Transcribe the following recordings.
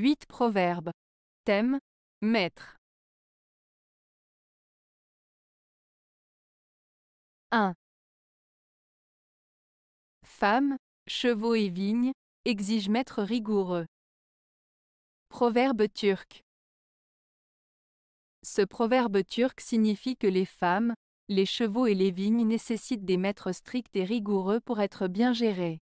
8 Proverbes. Thème Maître. 1. Femmes, chevaux et vignes, exigent maître rigoureux. Proverbe turc. Ce proverbe turc signifie que les femmes, les chevaux et les vignes nécessitent des maîtres stricts et rigoureux pour être bien gérés.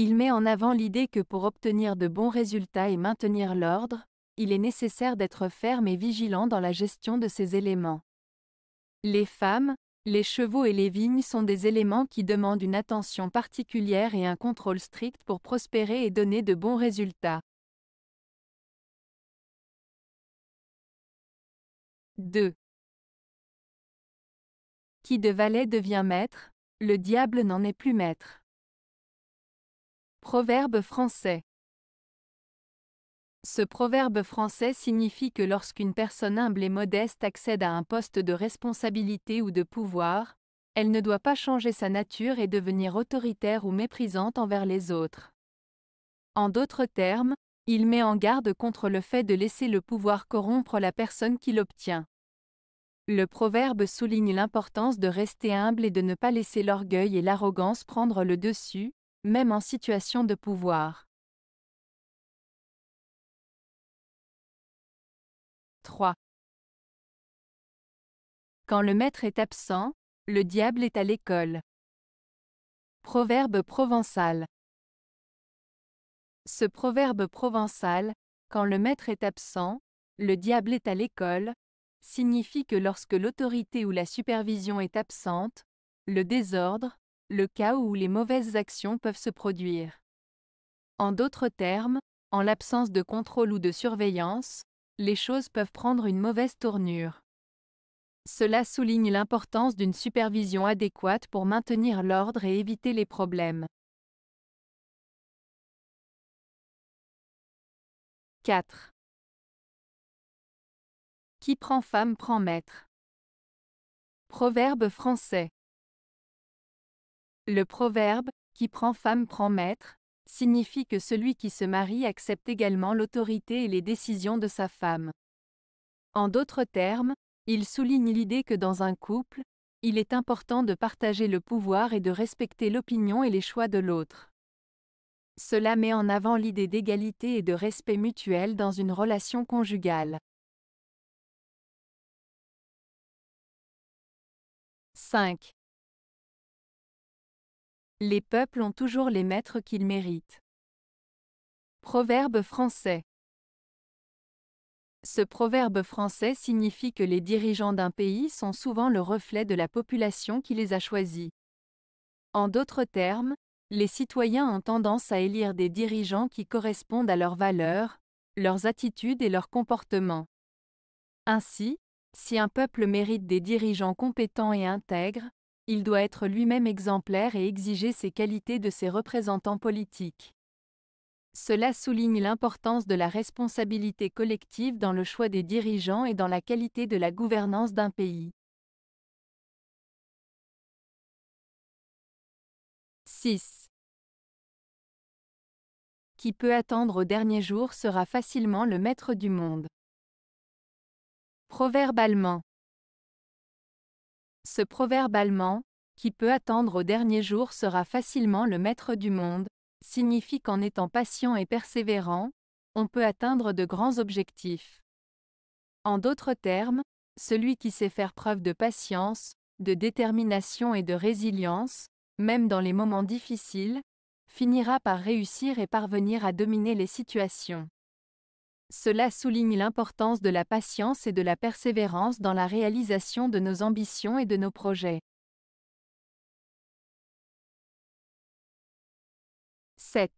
Il met en avant l'idée que pour obtenir de bons résultats et maintenir l'ordre, il est nécessaire d'être ferme et vigilant dans la gestion de ces éléments. Les femmes, les chevaux et les vignes sont des éléments qui demandent une attention particulière et un contrôle strict pour prospérer et donner de bons résultats. 2. Qui de valet devient maître, le diable n'en est plus maître. Proverbe français. Ce proverbe français signifie que lorsqu'une personne humble et modeste accède à un poste de responsabilité ou de pouvoir, elle ne doit pas changer sa nature et devenir autoritaire ou méprisante envers les autres. En d'autres termes, il met en garde contre le fait de laisser le pouvoir corrompre la personne qui l'obtient. Le proverbe souligne l'importance de rester humble et de ne pas laisser l'orgueil et l'arrogance prendre le dessus, même en situation de pouvoir. 3. Quand le maître est absent, le diable est à l'école. Proverbe provençal. Ce proverbe provençal, quand le maître est absent, le diable est à l'école, signifie que lorsque l'autorité ou la supervision est absente, le désordre, le cas où les mauvaises actions peuvent se produire. En d'autres termes, en l'absence de contrôle ou de surveillance, les choses peuvent prendre une mauvaise tournure. Cela souligne l'importance d'une supervision adéquate pour maintenir l'ordre et éviter les problèmes. 4. Qui prend femme prend maître. Proverbe français. Le proverbe Qui prend femme prend maître signifie que celui qui se marie accepte également l'autorité et les décisions de sa femme. En d'autres termes, il souligne l'idée que dans un couple, il est important de partager le pouvoir et de respecter l'opinion et les choix de l'autre. Cela met en avant l'idée d'égalité et de respect mutuel dans une relation conjugale. 5. Les peuples ont toujours les maîtres qu'ils méritent. Proverbe français. Ce proverbe français signifie que les dirigeants d'un pays sont souvent le reflet de la population qui les a choisis. En d'autres termes, les citoyens ont tendance à élire des dirigeants qui correspondent à leurs valeurs, leurs attitudes et leurs comportements. Ainsi, si un peuple mérite des dirigeants compétents et intègres, il doit être lui-même exemplaire et exiger ses qualités de ses représentants politiques. Cela souligne l'importance de la responsabilité collective dans le choix des dirigeants et dans la qualité de la gouvernance d'un pays. 6. Qui peut attendre au dernier jour sera facilement le maître du monde. Proverbe allemand. Ce proverbe allemand, qui peut attendre au dernier jour sera facilement le maître du monde, signifie qu'en étant patient et persévérant, on peut atteindre de grands objectifs. En d'autres termes, celui qui sait faire preuve de patience, de détermination et de résilience, même dans les moments difficiles, finira par réussir et parvenir à dominer les situations. Cela souligne l'importance de la patience et de la persévérance dans la réalisation de nos ambitions et de nos projets. 7.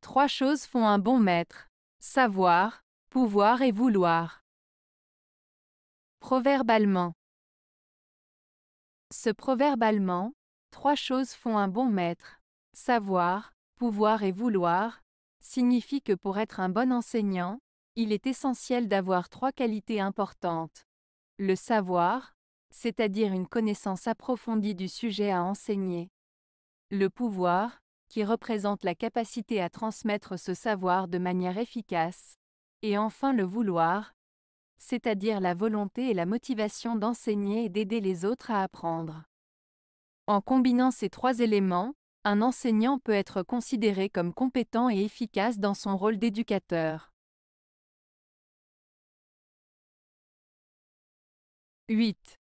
Trois choses font un bon maître. Savoir, pouvoir et vouloir. Proverbe allemand. Ce proverbe allemand, trois choses font un bon maître. Savoir, pouvoir et vouloir, signifie que pour être un bon enseignant, il est essentiel d'avoir trois qualités importantes. Le savoir, c'est-à-dire une connaissance approfondie du sujet à enseigner. Le pouvoir, qui représente la capacité à transmettre ce savoir de manière efficace. Et enfin le vouloir, c'est-à-dire la volonté et la motivation d'enseigner et d'aider les autres à apprendre. En combinant ces trois éléments, un enseignant peut être considéré comme compétent et efficace dans son rôle d'éducateur. 8.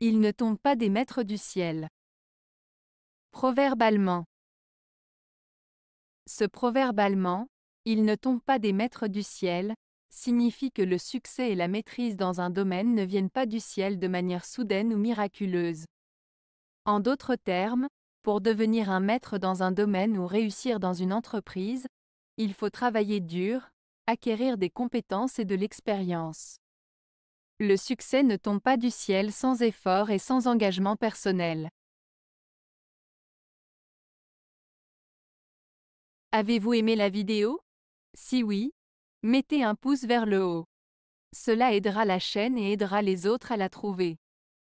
Il ne tombe pas des maîtres du ciel. Proverbe allemand. Ce proverbe allemand, il ne tombe pas des maîtres du ciel, signifie que le succès et la maîtrise dans un domaine ne viennent pas du ciel de manière soudaine ou miraculeuse. En d'autres termes, pour devenir un maître dans un domaine ou réussir dans une entreprise, il faut travailler dur, acquérir des compétences et de l'expérience. Le succès ne tombe pas du ciel sans effort et sans engagement personnel. Avez-vous aimé la vidéo Si oui, mettez un pouce vers le haut. Cela aidera la chaîne et aidera les autres à la trouver.